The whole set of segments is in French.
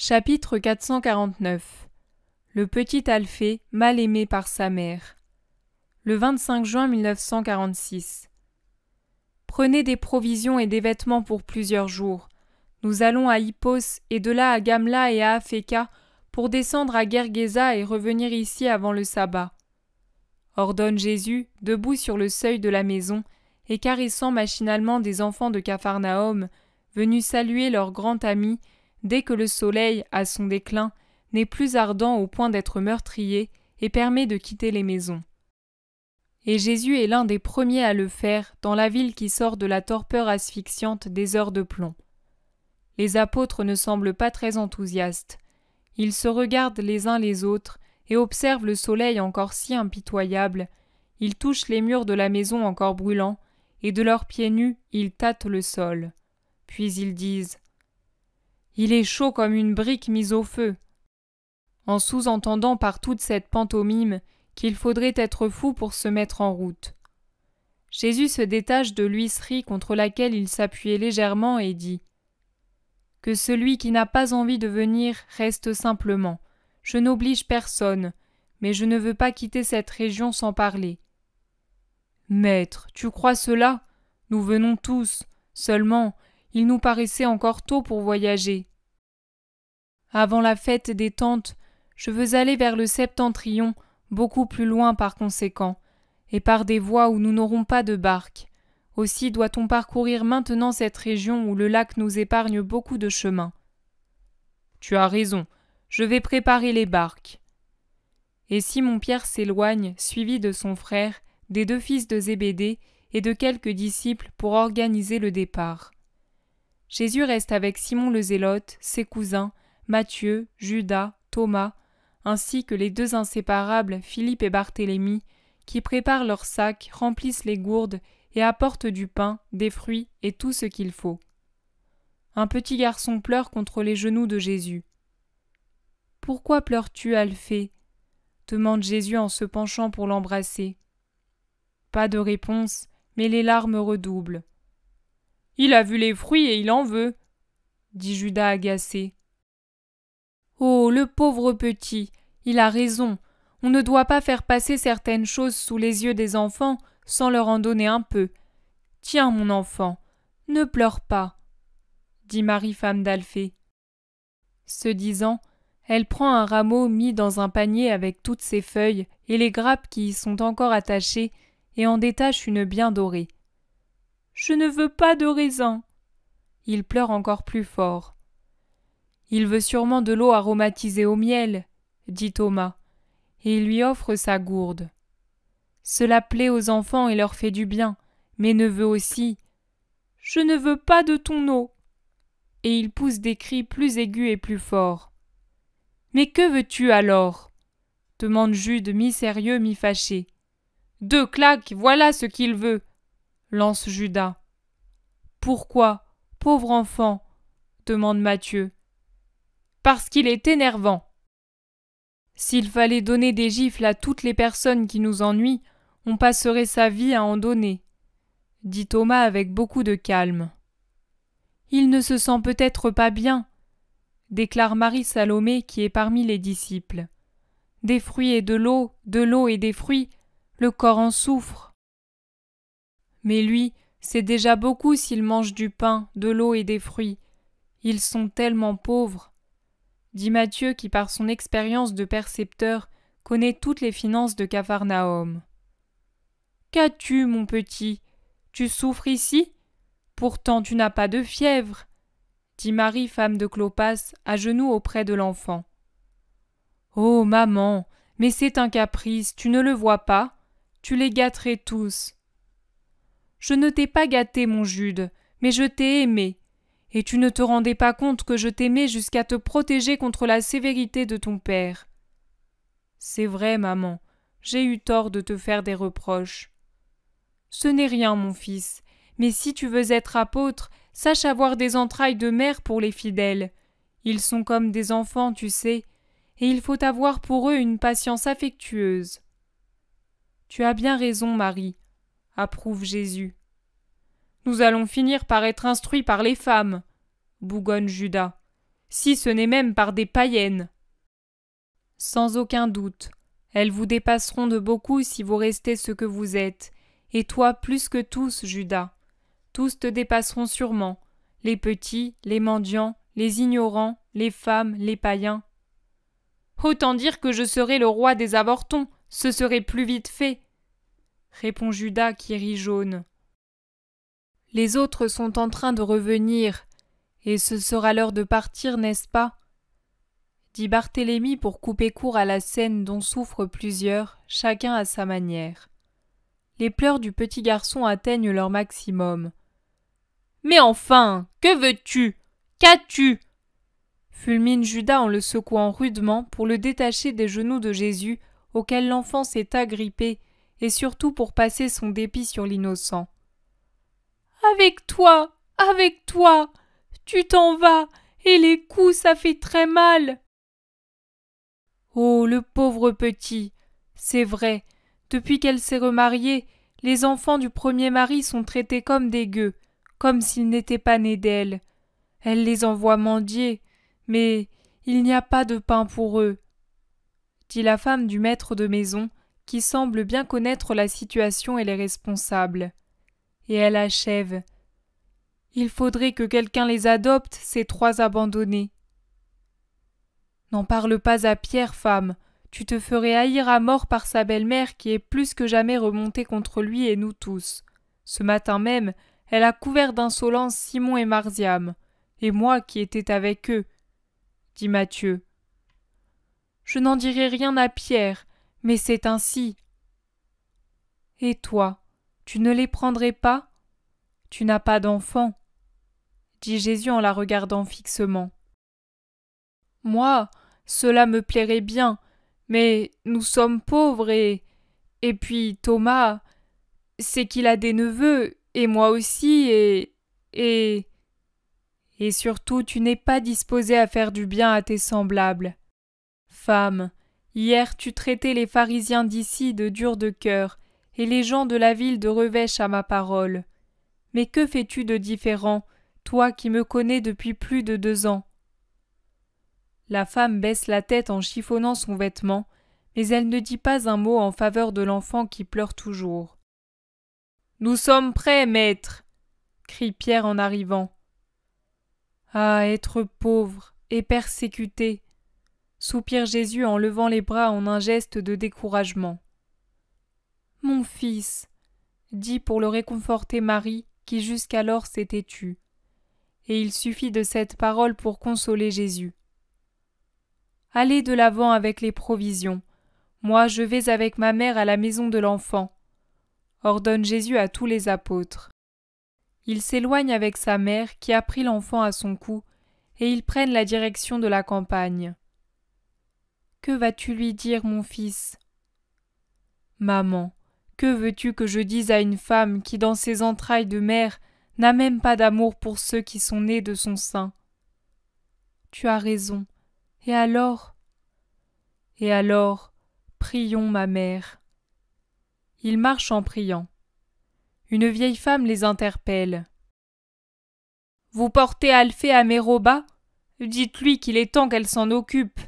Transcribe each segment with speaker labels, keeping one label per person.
Speaker 1: Chapitre 449 Le petit Alphée, mal aimé par sa mère. Le 25 juin 1946. Prenez des provisions et des vêtements pour plusieurs jours. Nous allons à Hippos et de là à Gamla et à Afeka pour descendre à Gergesa et revenir ici avant le sabbat. Ordonne Jésus, debout sur le seuil de la maison et caressant machinalement des enfants de Capharnaüm, venus saluer leur grand ami dès que le soleil, à son déclin, n'est plus ardent au point d'être meurtrier et permet de quitter les maisons. Et Jésus est l'un des premiers à le faire dans la ville qui sort de la torpeur asphyxiante des heures de plomb. Les apôtres ne semblent pas très enthousiastes. Ils se regardent les uns les autres et observent le soleil encore si impitoyable. Ils touchent les murs de la maison encore brûlants, et de leurs pieds nus ils tâtent le sol. Puis ils disent il est chaud comme une brique mise au feu. En sous-entendant par toute cette pantomime qu'il faudrait être fou pour se mettre en route. Jésus se détache de l'huisserie contre laquelle il s'appuyait légèrement et dit Que celui qui n'a pas envie de venir reste simplement. Je n'oblige personne, mais je ne veux pas quitter cette région sans parler. Maître, tu crois cela Nous venons tous. Seulement, il nous paraissait encore tôt pour voyager. Avant la fête des tentes, je veux aller vers le septentrion, beaucoup plus loin par conséquent, et par des voies où nous n'aurons pas de barque. Aussi doit-on parcourir maintenant cette région où le lac nous épargne beaucoup de chemin. Tu as raison, je vais préparer les barques. Et Simon-Pierre s'éloigne, suivi de son frère, des deux fils de Zébédée et de quelques disciples pour organiser le départ. Jésus reste avec Simon le Zélote, ses cousins, Matthieu, Judas, Thomas, ainsi que les deux inséparables Philippe et Barthélemy, qui préparent leurs sacs, remplissent les gourdes et apportent du pain, des fruits et tout ce qu'il faut. Un petit garçon pleure contre les genoux de Jésus. Pourquoi pleures-tu, Alphée demande Jésus en se penchant pour l'embrasser. Pas de réponse, mais les larmes redoublent. Il a vu les fruits et il en veut, dit Judas agacé. Oh. Le pauvre petit. Il a raison. On ne doit pas faire passer certaines choses sous les yeux des enfants sans leur en donner un peu. Tiens, mon enfant, ne pleure pas, dit Marie femme d'Alphée. Ce disant, elle prend un rameau mis dans un panier avec toutes ses feuilles et les grappes qui y sont encore attachées, et en détache une bien dorée. Je ne veux pas de raisin. Il pleure encore plus fort. Il veut sûrement de l'eau aromatisée au miel, dit Thomas, et il lui offre sa gourde. Cela plaît aux enfants et leur fait du bien, mais ne veut aussi. Je ne veux pas de ton eau. Et il pousse des cris plus aigus et plus forts. Mais que veux-tu alors demande Jude mi-sérieux, mi-fâché. Deux claques, voilà ce qu'il veut lance Judas. Pourquoi, pauvre enfant demande Matthieu. Parce qu'il est énervant. S'il fallait donner des gifles à toutes les personnes qui nous ennuient, on passerait sa vie à en donner, dit Thomas avec beaucoup de calme. Il ne se sent peut-être pas bien, déclare Marie Salomé qui est parmi les disciples. Des fruits et de l'eau, de l'eau et des fruits, le corps en souffre. Mais lui, c'est déjà beaucoup s'il mange du pain, de l'eau et des fruits. Ils sont tellement pauvres. Dit Mathieu qui, par son expérience de percepteur, connaît toutes les finances de Capharnaüm. Qu'as-tu, mon petit Tu souffres ici Pourtant, tu n'as pas de fièvre dit Marie, femme de Clopas, à genoux auprès de l'enfant. Oh, maman, mais c'est un caprice, tu ne le vois pas Tu les gâterais tous. Je ne t'ai pas gâté, mon Jude, mais je t'ai aimé. Et tu ne te rendais pas compte que je t'aimais jusqu'à te protéger contre la sévérité de ton père. C'est vrai, maman, j'ai eu tort de te faire des reproches. Ce n'est rien, mon fils, mais si tu veux être apôtre, sache avoir des entrailles de mère pour les fidèles. Ils sont comme des enfants, tu sais, et il faut avoir pour eux une patience affectueuse. Tu as bien raison, Marie, approuve Jésus. Nous allons finir par être instruits par les femmes, bougonne Judas, si ce n'est même par des païennes. Sans aucun doute, elles vous dépasseront de beaucoup si vous restez ce que vous êtes, et toi plus que tous, Judas. Tous te dépasseront sûrement, les petits, les mendiants, les ignorants, les femmes, les païens. Autant dire que je serai le roi des avortons, ce serait plus vite fait, répond Judas qui rit jaune. Les autres sont en train de revenir, et ce sera l'heure de partir, n'est-ce pas dit Barthélemy pour couper court à la scène dont souffrent plusieurs, chacun à sa manière. Les pleurs du petit garçon atteignent leur maximum. Mais enfin, que veux-tu Qu'as-tu fulmine Judas en le secouant rudement pour le détacher des genoux de Jésus auxquels l'enfant s'est agrippé et surtout pour passer son dépit sur l'innocent. Avec toi, avec toi, tu t'en vas, et les coups ça fait très mal. Oh, le pauvre petit. C'est vrai, depuis qu'elle s'est remariée, les enfants du premier mari sont traités comme des gueux, comme s'ils n'étaient pas nés d'elle. Elle les envoie mendier, mais il n'y a pas de pain pour eux, dit la femme du maître de maison, qui semble bien connaître la situation et les responsables. Et elle achève. Il faudrait que quelqu'un les adopte, ces trois abandonnés. N'en parle pas à Pierre, femme. Tu te ferais haïr à mort par sa belle-mère qui est plus que jamais remontée contre lui et nous tous. Ce matin même, elle a couvert d'insolence Simon et Marziam, et moi qui étais avec eux, dit Mathieu. Je n'en dirai rien à Pierre, mais c'est ainsi. Et toi, tu ne les prendrais pas Tu n'as pas d'enfant, dit Jésus en la regardant fixement. Moi, cela me plairait bien, mais nous sommes pauvres et. Et puis Thomas, c'est qu'il a des neveux, et moi aussi, et. et. Et surtout, tu n'es pas disposée à faire du bien à tes semblables. Femme, Hier tu traitais les pharisiens d'ici de durs de cœur, et les gens de la ville de revêche à ma parole. Mais que fais-tu de différent, toi qui me connais depuis plus de deux ans La femme baisse la tête en chiffonnant son vêtement, mais elle ne dit pas un mot en faveur de l'enfant qui pleure toujours. Nous sommes prêts, maître crie Pierre en arrivant. Ah, être pauvre et persécuté, soupire Jésus en levant les bras en un geste de découragement. Mon fils, dit pour le réconforter Marie, qui jusqu'alors s'était tue. Et il suffit de cette parole pour consoler Jésus. Allez de l'avant avec les provisions. Moi, je vais avec ma mère à la maison de l'enfant. Ordonne Jésus à tous les apôtres. Il s'éloigne avec sa mère qui a pris l'enfant à son cou, et ils prennent la direction de la campagne. Que vas-tu lui dire, mon fils Maman, que veux-tu que je dise à une femme qui, dans ses entrailles de mère, n'a même pas d'amour pour ceux qui sont nés de son sein Tu as raison. Et alors Et alors, prions ma mère. Ils marchent en priant. Une vieille femme les interpelle. Vous portez Alphée à Méroba Dites-lui qu'il est temps qu'elle s'en occupe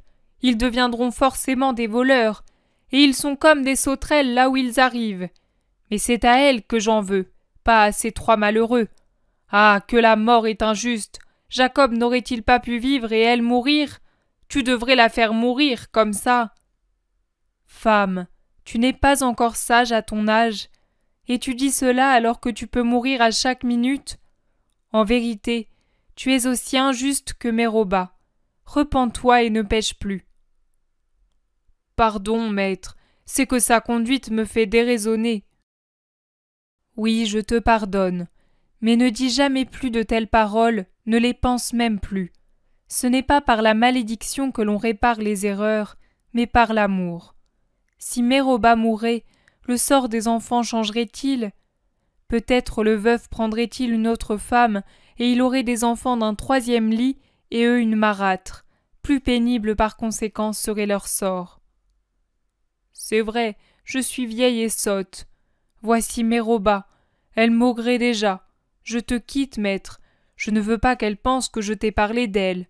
Speaker 1: ils deviendront forcément des voleurs, et ils sont comme des sauterelles là où ils arrivent. Mais c'est à elle que j'en veux, pas à ces trois malheureux. Ah. Que la mort est injuste. Jacob n'aurait il pas pu vivre et elle mourir? Tu devrais la faire mourir comme ça. Femme, tu n'es pas encore sage à ton âge, et tu dis cela alors que tu peux mourir à chaque minute. En vérité, tu es aussi injuste que Méroba. Repens-toi et ne pêche plus. Pardon, maître, c'est que sa conduite me fait déraisonner. Oui, je te pardonne, mais ne dis jamais plus de telles paroles, ne les pense même plus. Ce n'est pas par la malédiction que l'on répare les erreurs, mais par l'amour. Si Méroba mourait, le sort des enfants changerait-il Peut-être le veuf prendrait-il une autre femme, et il aurait des enfants d'un troisième lit, et eux une marâtre. Plus pénible par conséquent serait leur sort. C'est vrai, je suis vieille et sotte. Voici Méroba. Elle maugrait déjà. Je te quitte, maître. Je ne veux pas qu'elle pense que je t'ai parlé d'elle.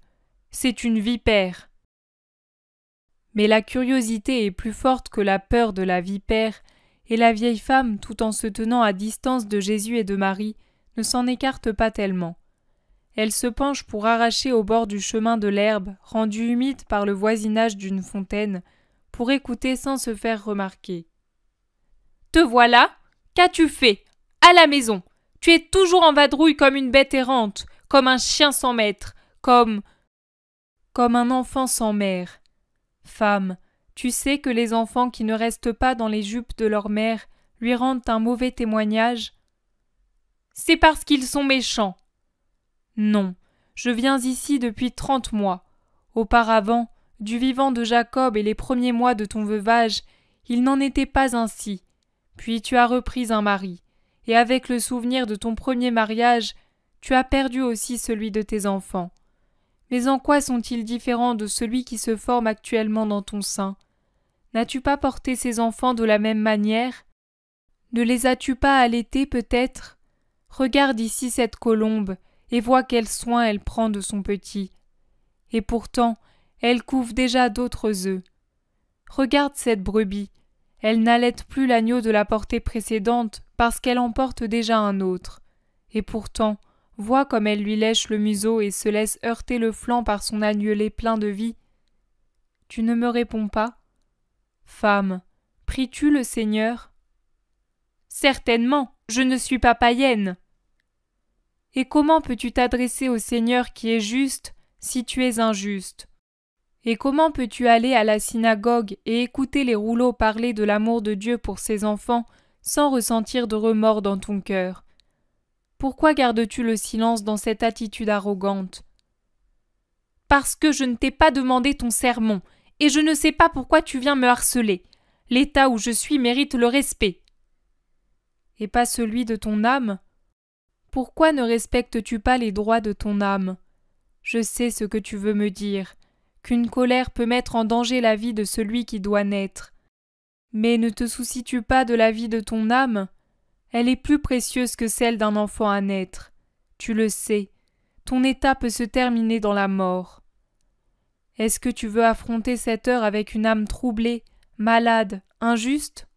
Speaker 1: C'est une vipère. Mais la curiosité est plus forte que la peur de la vipère, et la vieille femme, tout en se tenant à distance de Jésus et de Marie, ne s'en écarte pas tellement. Elle se penche pour arracher au bord du chemin de l'herbe, rendue humide par le voisinage d'une fontaine, pour écouter sans se faire remarquer. Te voilà Qu'as-tu fait À la maison Tu es toujours en vadrouille comme une bête errante, comme un chien sans maître, comme. comme un enfant sans mère. Femme, tu sais que les enfants qui ne restent pas dans les jupes de leur mère lui rendent un mauvais témoignage C'est parce qu'ils sont méchants. Non, je viens ici depuis trente mois. Auparavant, du vivant de Jacob et les premiers mois de ton veuvage, il n'en était pas ainsi. Puis tu as repris un mari, et avec le souvenir de ton premier mariage, tu as perdu aussi celui de tes enfants. Mais en quoi sont-ils différents de celui qui se forme actuellement dans ton sein N'as-tu pas porté ces enfants de la même manière Ne les as-tu pas allaités peut-être Regarde ici cette colombe et vois quel soin elle prend de son petit. Et pourtant, elle couve déjà d'autres œufs. Regarde cette brebis, elle n'allait plus l'agneau de la portée précédente parce qu'elle emporte déjà un autre. Et pourtant, vois comme elle lui lèche le museau et se laisse heurter le flanc par son agnelé plein de vie. Tu ne me réponds pas Femme, pries-tu le Seigneur Certainement, je ne suis pas païenne. Et comment peux-tu t'adresser au Seigneur qui est juste si tu es injuste et comment peux-tu aller à la synagogue et écouter les rouleaux parler de l'amour de Dieu pour ses enfants sans ressentir de remords dans ton cœur Pourquoi gardes-tu le silence dans cette attitude arrogante Parce que je ne t'ai pas demandé ton sermon, et je ne sais pas pourquoi tu viens me harceler. L'état où je suis mérite le respect. Et pas celui de ton âme Pourquoi ne respectes-tu pas les droits de ton âme Je sais ce que tu veux me dire qu'une colère peut mettre en danger la vie de celui qui doit naître. Mais ne te soucies-tu pas de la vie de ton âme Elle est plus précieuse que celle d'un enfant à naître. Tu le sais, ton état peut se terminer dans la mort. Est-ce que tu veux affronter cette heure avec une âme troublée, malade, injuste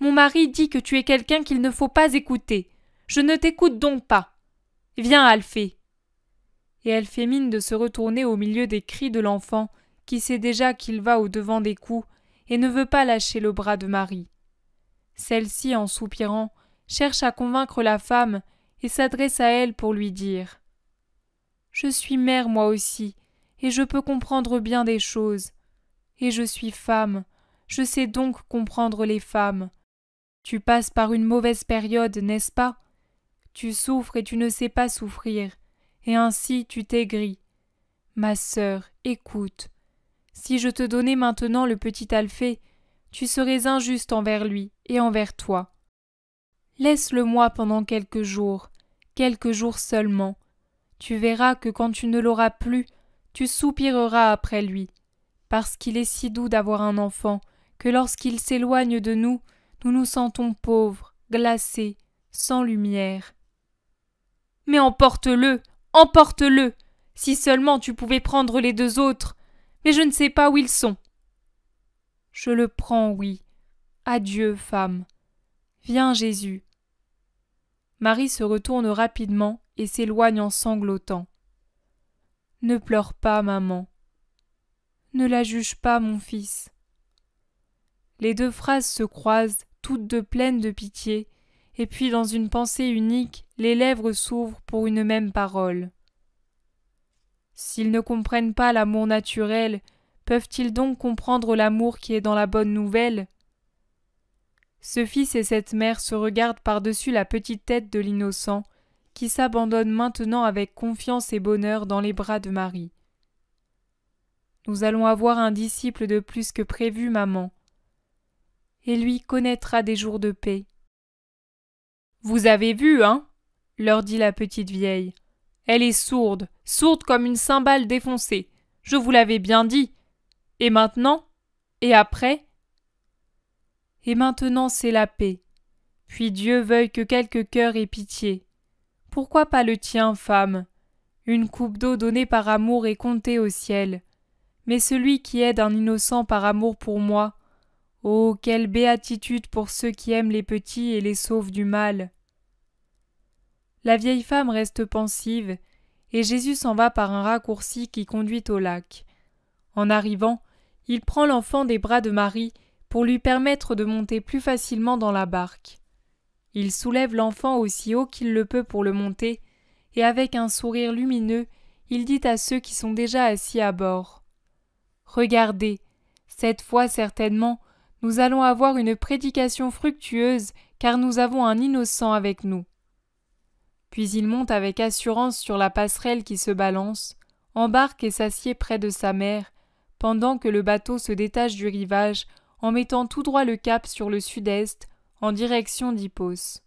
Speaker 1: Mon mari dit que tu es quelqu'un qu'il ne faut pas écouter. Je ne t'écoute donc pas. Viens, Alphée, et elle fait mine de se retourner au milieu des cris de l'enfant, qui sait déjà qu'il va au devant des coups, et ne veut pas lâcher le bras de Marie. Celle-ci, en soupirant, cherche à convaincre la femme et s'adresse à elle pour lui dire Je suis mère moi aussi, et je peux comprendre bien des choses. Et je suis femme, je sais donc comprendre les femmes. Tu passes par une mauvaise période, n'est-ce pas Tu souffres et tu ne sais pas souffrir et ainsi tu t'aigris. Ma sœur, écoute. Si je te donnais maintenant le petit Alphée, tu serais injuste envers lui et envers toi. Laisse-le moi pendant quelques jours, quelques jours seulement. Tu verras que quand tu ne l'auras plus, tu soupireras après lui, parce qu'il est si doux d'avoir un enfant, que lorsqu'il s'éloigne de nous, nous nous sentons pauvres, glacés, sans lumière. Mais emporte-le, Emporte-le. Si seulement tu pouvais prendre les deux autres. Mais je ne sais pas où ils sont. Je le prends, oui. Adieu, femme. Viens, Jésus. Marie se retourne rapidement et s'éloigne en sanglotant. Ne pleure pas, maman. Ne la juge pas, mon fils. Les deux phrases se croisent, toutes deux pleines de pitié, et puis dans une pensée unique, les lèvres s'ouvrent pour une même parole. S'ils ne comprennent pas l'amour naturel, peuvent-ils donc comprendre l'amour qui est dans la bonne nouvelle Ce fils et cette mère se regardent par-dessus la petite tête de l'innocent, qui s'abandonne maintenant avec confiance et bonheur dans les bras de Marie. Nous allons avoir un disciple de plus que prévu, maman, et lui connaîtra des jours de paix. Vous avez vu, hein leur dit la petite vieille. Elle est sourde, sourde comme une cymbale défoncée. Je vous l'avais bien dit. Et maintenant Et après Et maintenant c'est la paix. Puis Dieu veuille que quelque cœur ait pitié. Pourquoi pas le tien, femme Une coupe d'eau donnée par amour est comptée au ciel. Mais celui qui aide un innocent par amour pour moi, Oh, quelle béatitude pour ceux qui aiment les petits et les sauvent du mal. La vieille femme reste pensive, et Jésus s'en va par un raccourci qui conduit au lac. En arrivant, il prend l'enfant des bras de Marie pour lui permettre de monter plus facilement dans la barque. Il soulève l'enfant aussi haut qu'il le peut pour le monter, et avec un sourire lumineux, il dit à ceux qui sont déjà assis à bord. Regardez, cette fois certainement, nous allons avoir une prédication fructueuse, car nous avons un innocent avec nous. Puis il monte avec assurance sur la passerelle qui se balance, embarque et s'assied près de sa mère, pendant que le bateau se détache du rivage en mettant tout droit le cap sur le sud-est, en direction d'Hippos.